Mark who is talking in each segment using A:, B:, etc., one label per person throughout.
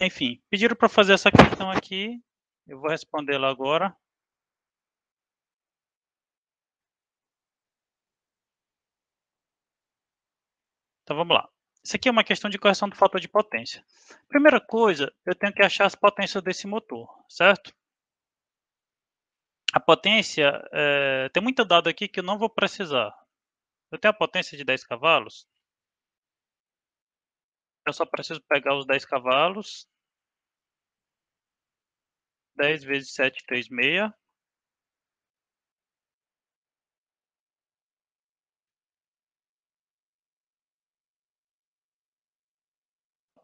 A: Enfim, pediram para fazer essa questão aqui. Eu vou respondê-la agora. Então vamos lá. Isso aqui é uma questão de correção do fator de potência. Primeira coisa, eu tenho que achar as potências desse motor, certo? A potência, é, tem muita dado aqui que eu não vou precisar. Eu tenho a potência de 10 cavalos, eu só preciso pegar os 10 cavalos. 10 vezes 7, 3, 6.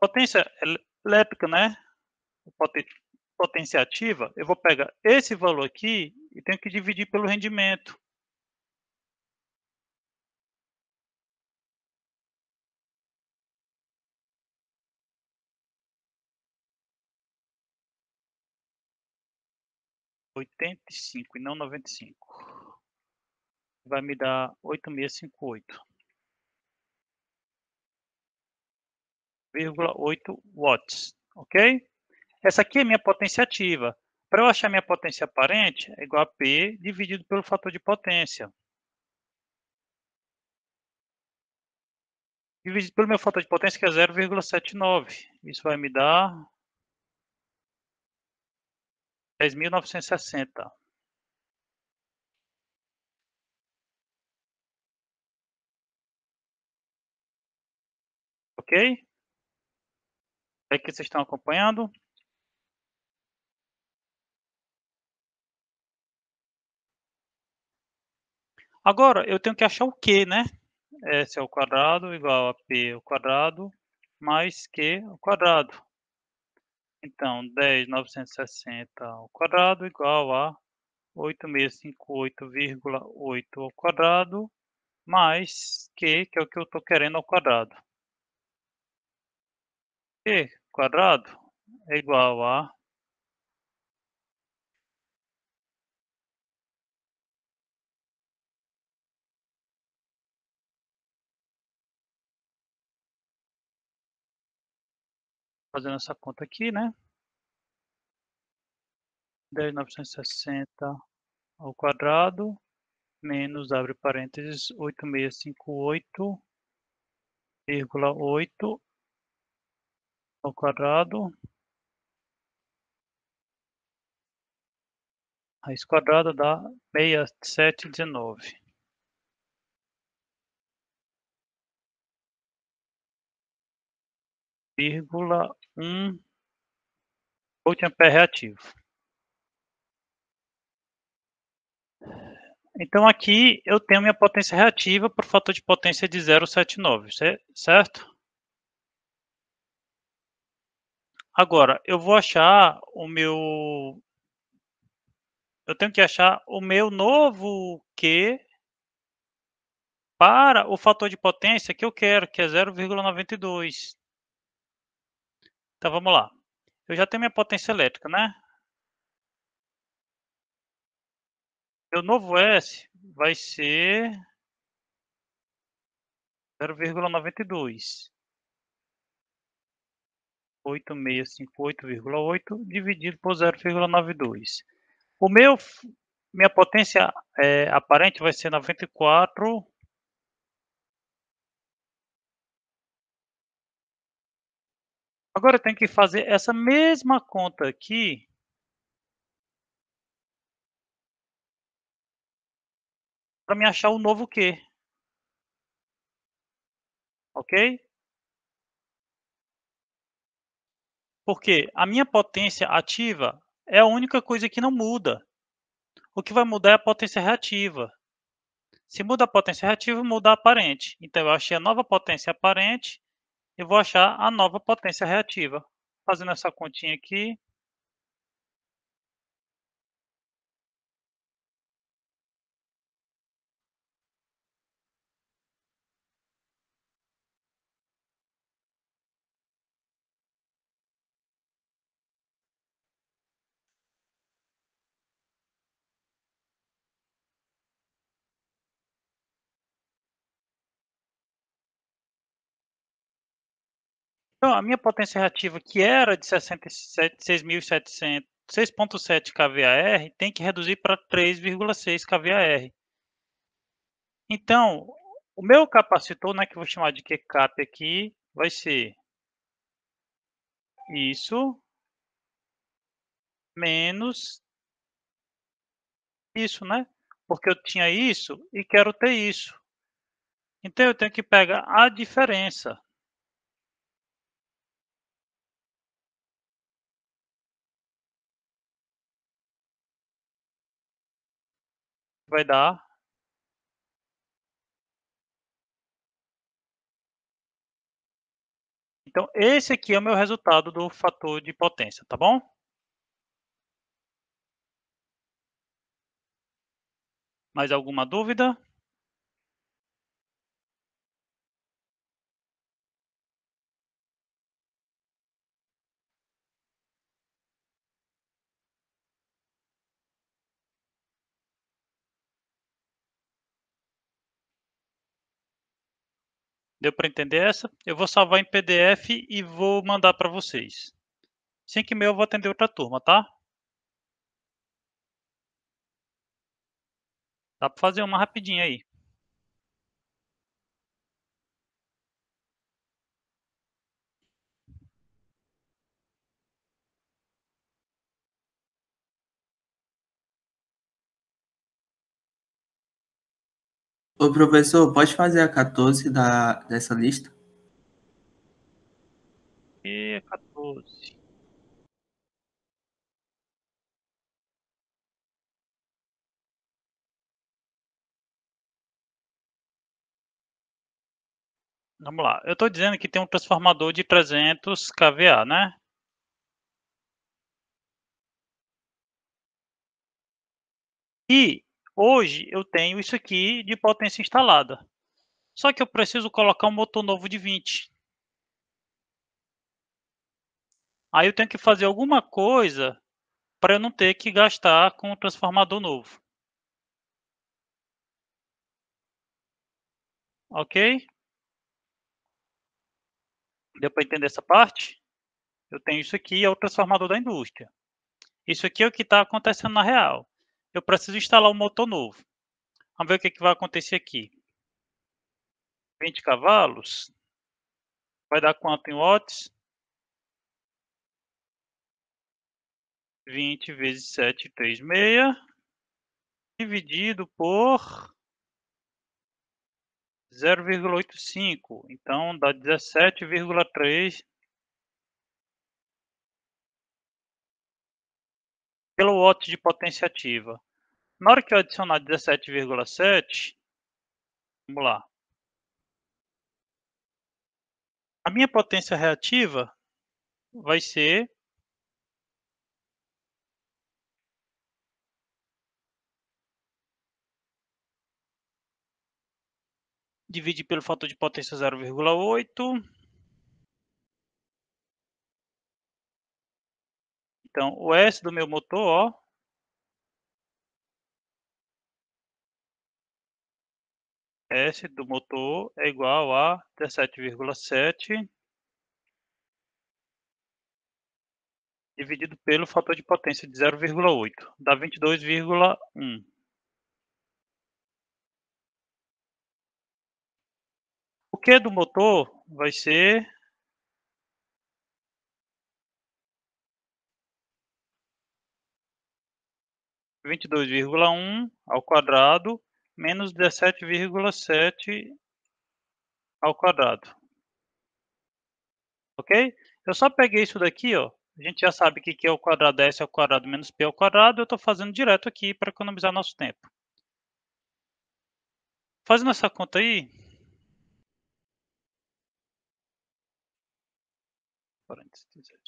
A: Potência elétrica, né? Poten potência ativa, eu vou pegar esse valor aqui e tenho que dividir pelo rendimento. 85 e não 95. Vai me dar 8658. 8 watts, ok? Essa aqui é minha potência ativa. Para eu achar minha potência aparente, é igual a P dividido pelo fator de potência. Dividido pelo meu fator de potência, que é 0,79. Isso vai me dar 10.960. Ok? É que vocês estão acompanhando. Agora, eu tenho que achar o que, né? S ao é quadrado igual a P ao quadrado mais Q ao quadrado. Então, 10.960 ao quadrado igual a 8.658,8 ao quadrado mais Q, que é o que eu estou querendo ao quadrado. Q quadrado é igual a fazendo essa conta aqui, né? dez novecentos e sessenta ao quadrado, menos, abre parênteses, oito meia cinco oito vírgula oito ao quadrado, raiz quadrada dá meia sete dezenove vírgula um volt ampere reativo. Então aqui eu tenho minha potência reativa por fator de potência de 0,79, certo? Agora, eu vou achar o meu... Eu tenho que achar o meu novo Q para o fator de potência que eu quero, que é 0,92. Então, vamos lá. Eu já tenho minha potência elétrica, né? Meu novo S vai ser 0,92. 8658,8 dividido por 0,92. O meu, minha potência é, aparente vai ser 94. Agora eu tenho que fazer essa mesma conta aqui para me achar o novo Q. Ok? Porque a minha potência ativa é a única coisa que não muda. O que vai mudar é a potência reativa. Se muda a potência reativa, muda a aparente. Então, eu achei a nova potência aparente, eu vou achar a nova potência reativa. Fazendo essa continha aqui, Então, a minha potência reativa, que era de 6.7 kVAR, tem que reduzir para 3,6 kVAR. Então, o meu capacitor, né, que eu vou chamar de QCAP aqui, vai ser isso menos isso, né? Porque eu tinha isso e quero ter isso. Então, eu tenho que pegar a diferença vai dar. Então, esse aqui é o meu resultado do fator de potência, tá bom? Mais alguma dúvida? Deu para entender essa? Eu vou salvar em PDF e vou mandar para vocês. 5 e meia eu vou atender outra turma, tá? Dá para fazer uma rapidinha aí. Ô, professor, pode fazer a 14 da, dessa lista? É, 14. Vamos lá. Eu estou dizendo que tem um transformador de 300 kVA, né? E Hoje eu tenho isso aqui de potência instalada. Só que eu preciso colocar um motor novo de 20. Aí eu tenho que fazer alguma coisa para eu não ter que gastar com o um transformador novo. Ok? Deu para entender essa parte? Eu tenho isso aqui, é o transformador da indústria. Isso aqui é o que está acontecendo na real. Eu preciso instalar um motor novo. Vamos ver o que, é que vai acontecer aqui. 20 cavalos. Vai dar quanto em watts? 20 vezes 736 dividido por 0,85. Então dá 17,3 pelo kW de potência ativa. Na hora que eu adicionar 17,7, vamos lá. A minha potência reativa vai ser divide pelo fator de potência 0,8 Então, o S do meu motor, ó. S do motor é igual a 17,7 dividido pelo fator de potência de 0,8, dá 22,1. O Q do motor vai ser 22,1 ao quadrado menos 17,7 ao quadrado. Ok? Eu só peguei isso daqui, ó. A gente já sabe que Q ao quadrado é S ao quadrado menos P ao quadrado. Eu estou fazendo direto aqui para economizar nosso tempo. Fazendo essa conta aí. Parênteses.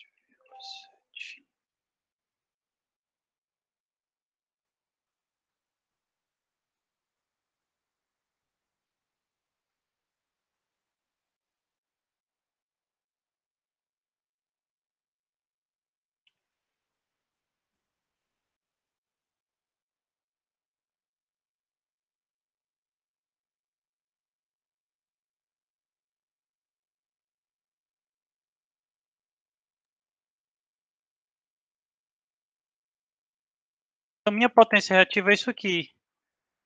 A: a minha potência reativa é isso aqui.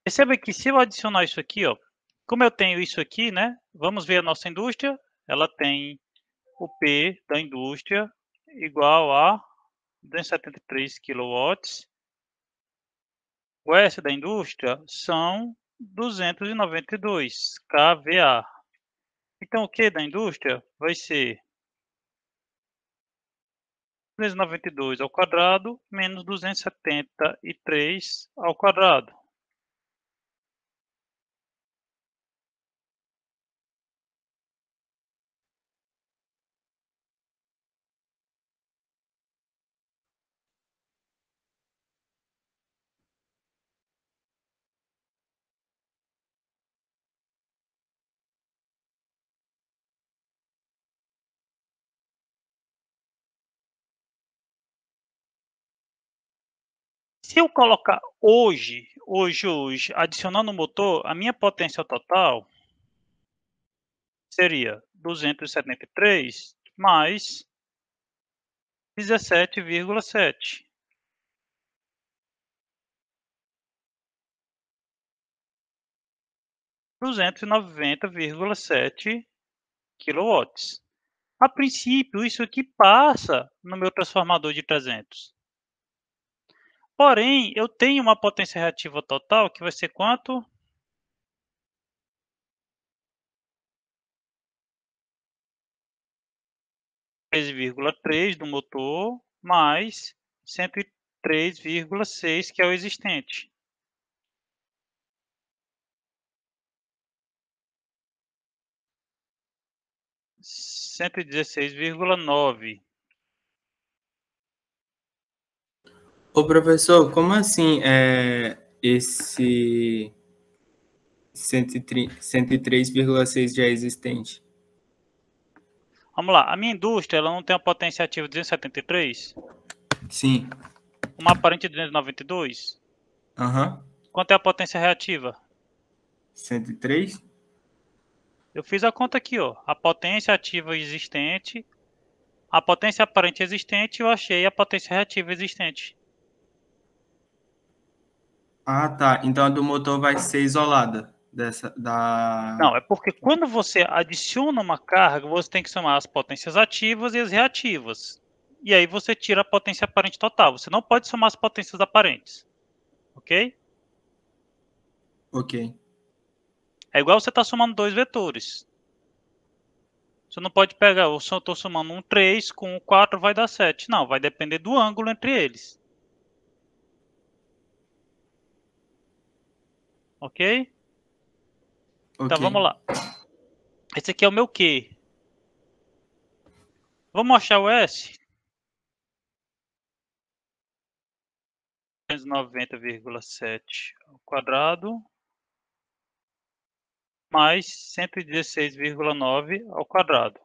A: Perceba que se eu adicionar isso aqui, ó, como eu tenho isso aqui, né? Vamos ver a nossa indústria. Ela tem o P da indústria igual a 273 kW. O S da indústria são 292 kVA. Então, o Q da indústria vai ser 392 ao quadrado menos 273 ao quadrado. Se eu colocar hoje, hoje, hoje, adicionando o motor, a minha potência total seria 273 mais 17,7. Duzentos e noventa vírgula sete quilowatts. A princípio, isso aqui passa no meu transformador de 300. Porém, eu tenho uma potência reativa total que vai ser quanto? três do motor mais 103,6 que é o existente. Cento e dezesseis vírgula nove Ô professor, como assim é, esse 103,6 já é existente? Vamos lá, a minha indústria ela não tem uma potência ativa de 273? Sim. Uma aparente de 292? Aham. Uhum. Quanto é a potência reativa? 103? Eu fiz a conta aqui, ó. A potência ativa existente, a potência aparente existente, eu achei a potência reativa existente. Ah, tá. Então a do motor vai ser isolada dessa da Não, é porque quando você adiciona uma carga, você tem que somar as potências ativas e as reativas. E aí você tira a potência aparente total. Você não pode somar as potências aparentes. OK? OK. É igual você está somando dois vetores. Você não pode pegar, eu estou somando um 3 com um 4 vai dar 7. Não, vai depender do ângulo entre eles. ok? Então vamos lá. Esse aqui é o meu Q. Vamos achar o S? sete ao quadrado mais 116,9 ao quadrado.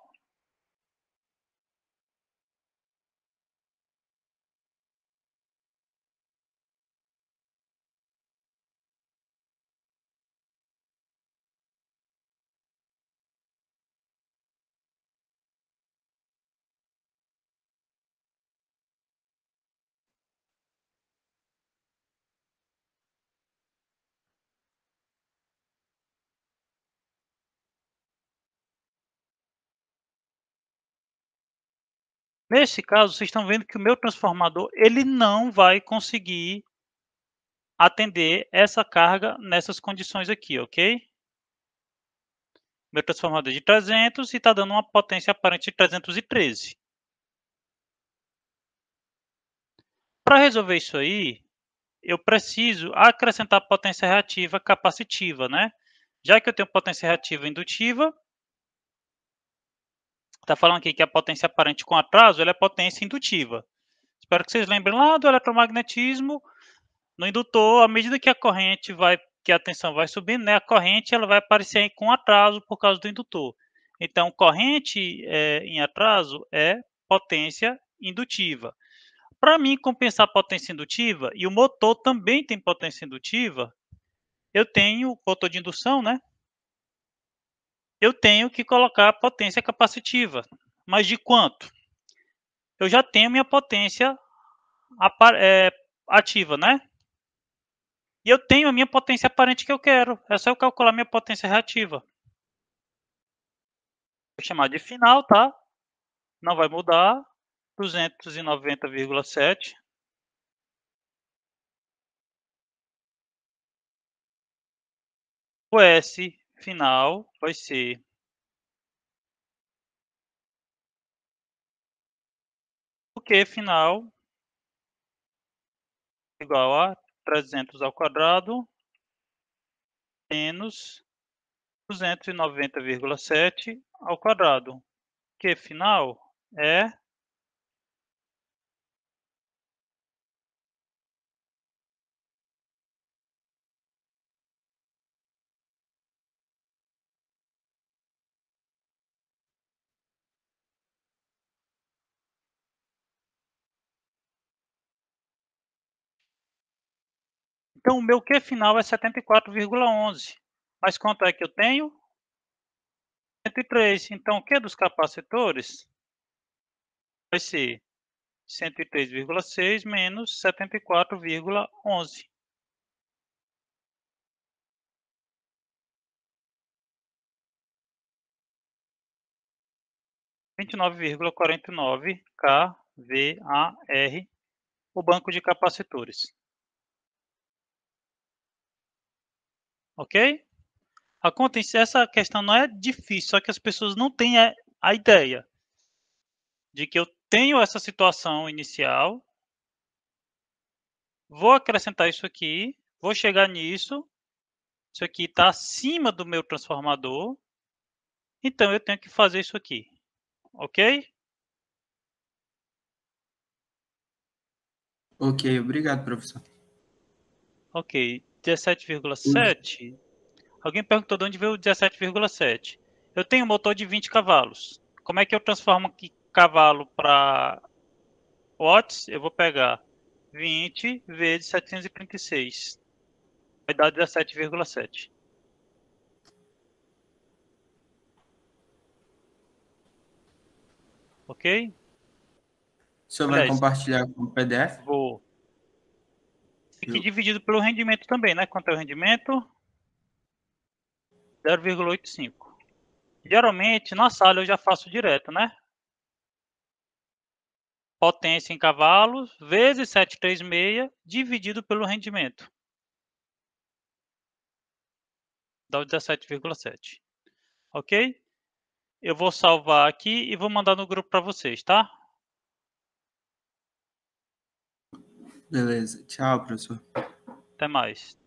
A: Nesse caso, vocês estão vendo que o meu transformador ele não vai conseguir atender essa carga nessas condições aqui, ok? Meu transformador é de 300 e está dando uma potência aparente de 313. Para resolver isso aí, eu preciso acrescentar potência reativa capacitiva, né? Já que eu tenho potência reativa indutiva, Está falando aqui que a potência aparente com atraso ela é potência indutiva. Espero que vocês lembrem lá do eletromagnetismo. No indutor, à medida que a corrente vai, que a tensão vai subindo, né, a corrente ela vai aparecer com atraso por causa do indutor. Então, corrente é, em atraso é potência indutiva. Para mim compensar a potência indutiva, e o motor também tem potência indutiva, eu tenho o motor de indução, né? eu tenho que colocar a potência capacitiva. Mas de quanto? Eu já tenho minha potência é, ativa, né? E eu tenho a minha potência aparente que eu quero. É só eu calcular minha potência reativa. Vou chamar de final, tá? Não vai mudar. 290,7. O S final vai ser o Q final igual a 300 ao quadrado menos 290,7 ao quadrado. Q final é Então, o meu Q final é 74,11. Mas quanto é que eu tenho? 103. Então, o Q dos capacitores vai ser 103,6 menos 74,11. 29,49 KVAR, o banco de capacitores. ok? Acontece, essa questão não é difícil, só que as pessoas não têm a, a ideia de que eu tenho essa situação inicial, vou acrescentar isso aqui, vou chegar nisso, isso aqui está acima do meu transformador, então eu tenho que fazer isso aqui, ok? Ok, obrigado, professor. Ok, 17,7. Uhum. Alguém perguntou de onde veio o 17,7. Eu tenho um motor de 20 cavalos. Como é que eu transformo que cavalo para watts? Eu vou pegar 20 vezes 736. Vai dar 17,7. Ok? O senhor vai compartilhar com o PDF? Vou. E dividido pelo rendimento também, né? Quanto é o rendimento? 0,85. Geralmente, na sala eu já faço direto, né? Potência em cavalos, vezes 736, dividido pelo rendimento. Dá o 17,7. Ok? Eu vou salvar aqui e vou mandar no grupo para vocês, tá? Beleza. Tchau, professor. Até mais.